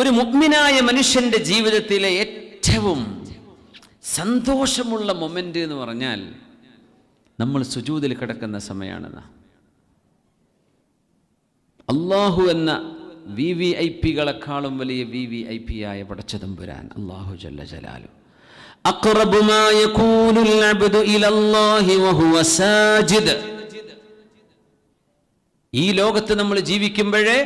ഒരു മുഗ്മിനായ മനുഷ്യന്റെ ജീവിതത്തിലെ ഏറ്റവും സന്തോഷമുള്ള മൊമെന്റ് എന്ന് പറഞ്ഞാൽ നമ്മൾ സുജൂതിൽ കിടക്കുന്ന സമയമാണെന്ന അള്ളാഹു എന്ന വി വി ഐ പികളെക്കാളും വലിയ വി വി ഐ പി ആയ പടച്ചതമ്പുരാൻ അള്ളാഹു ജല്ല ജലാലു ഈ ലോകത്ത് നമ്മൾ ജീവിക്കുമ്പോഴേ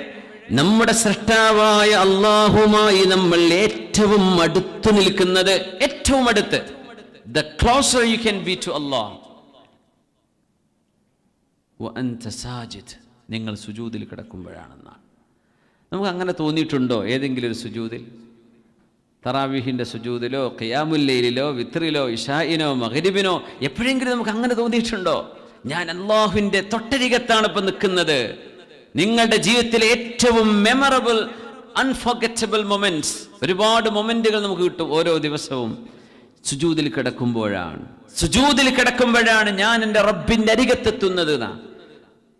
നമ്മുടെ സൃഷ്ടാവായ അള്ളാഹുമായി നമ്മൾ ഏറ്റവും അടുത്ത് നിൽക്കുന്നത് ഏറ്റവും അടുത്ത് the closer you can be to Allah നിങ്ങൾ സുജൂതിൽ കിടക്കുമ്പോഴാണെന്നാണ് നമുക്ക് അങ്ങനെ തോന്നിയിട്ടുണ്ടോ ഏതെങ്കിലും ഒരു സുജൂതിൽ തറാവിഹിൻ്റെ സുജൂതിലോ ഖിയാമുല്ലയിലോ വിത്രിലോ ഇഷായിനോ മഹരിബിനോ എപ്പോഴെങ്കിലും നമുക്ക് അങ്ങനെ തോന്നിയിട്ടുണ്ടോ ഞാൻ അള്ളാഹുവിൻ്റെ തൊട്ടരികത്താണ് ഇപ്പം നിൽക്കുന്നത് നിങ്ങളുടെ ജീവിതത്തിലെ ഏറ്റവും മെമ്മറബിൾ അൺഫർഗറ്റബിൾ മൊമെന്റ്സ് ഒരുപാട് മൊമെന്റുകൾ നമുക്ക് കിട്ടും ഓരോ ദിവസവും സുജൂതിൽ കിടക്കുമ്പോഴാണ് സുജൂതിൽ കിടക്കുമ്പോഴാണ് ഞാൻ എൻ്റെ റബ്ബിൻ്റെ അരികത്തെത്തുന്നത്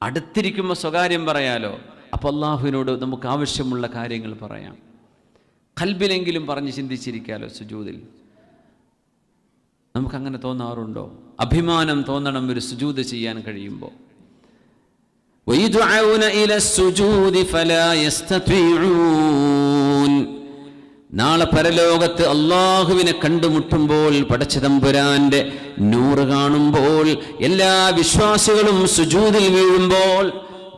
അടുത്തിരിക്കുമ്പോൾ സ്വകാര്യം പറയാലോ അപ്പോൾ അള്ളാഹുവിനോട് നമുക്ക് ആവശ്യമുള്ള കാര്യങ്ങൾ പറയാം കൽബിലെങ്കിലും പറഞ്ഞ് ചിന്തിച്ചിരിക്കാലോ സുജൂതിൽ നമുക്കങ്ങനെ തോന്നാറുണ്ടോ അഭിമാനം തോന്നണം ഒരു സുജൂത് ചെയ്യാൻ കഴിയുമ്പോൾ ويدعون إلى السجود فلا يستطيعون നാളെ പരലോകത്ത് അള്ളാഹുവിനെ കണ്ടുമുട്ടുമ്പോൾ പടച്ചതമ്പുരാന്റെ നൂറ് കാണുമ്പോൾ എല്ലാ വിശ്വാസികളും സുജൂതിൽ വീഴുമ്പോൾ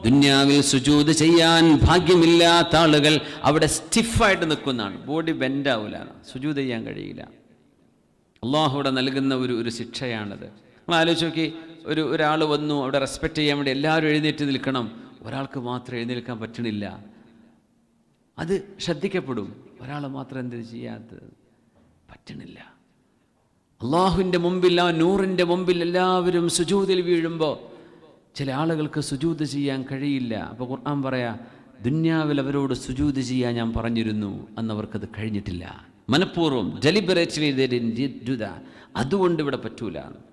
ദുന്യാവിൽ സുജൂത് ചെയ്യാൻ ഭാഗ്യമില്ലാത്ത ആളുകൾ അവിടെ സ്റ്റിഫായിട്ട് നിൽക്കുന്നതാണ് ബോഡി ബെൻഡാവില്ല സുജൂത് ചെയ്യാൻ കഴിയില്ല അള്ളാഹു നൽകുന്ന ഒരു ഒരു ശിക്ഷയാണത് നമ്മൾ ആലോചിച്ച് നോക്കി ഒരു ഒരാൾ വന്നു അവിടെ റെസ്പെക്റ്റ് ചെയ്യാൻ വേണ്ടി എല്ലാവരും എഴുന്നേറ്റ് നിൽക്കണം ഒരാൾക്ക് മാത്രം എഴുന്നേൽക്കാൻ പറ്റണില്ല അത് ശ്രദ്ധിക്കപ്പെടും ഒരാൾ മാത്രം എന്ത് ചെയ്യാത്തത് പറ്റണില്ല അള്ളാഹുവിൻ്റെ മുമ്പിൽ ആ നൂറിൻ്റെ മുമ്പിൽ എല്ലാവരും സുജൂതിൽ വീഴുമ്പോൾ ചില ആളുകൾക്ക് സുജൂത് ചെയ്യാൻ കഴിയില്ല അപ്പോൾ ഖുർആൻ പറയാ ദുന്യാവിൽ അവരോട് സുജൂത് ചെയ്യാൻ ഞാൻ പറഞ്ഞിരുന്നു അന്നവർക്കത് കഴിഞ്ഞിട്ടില്ല മനഃപൂർവ്വം ഡെലിബറേറ്റ്ലി അതുകൊണ്ട് ഇവിടെ പറ്റൂലാണ്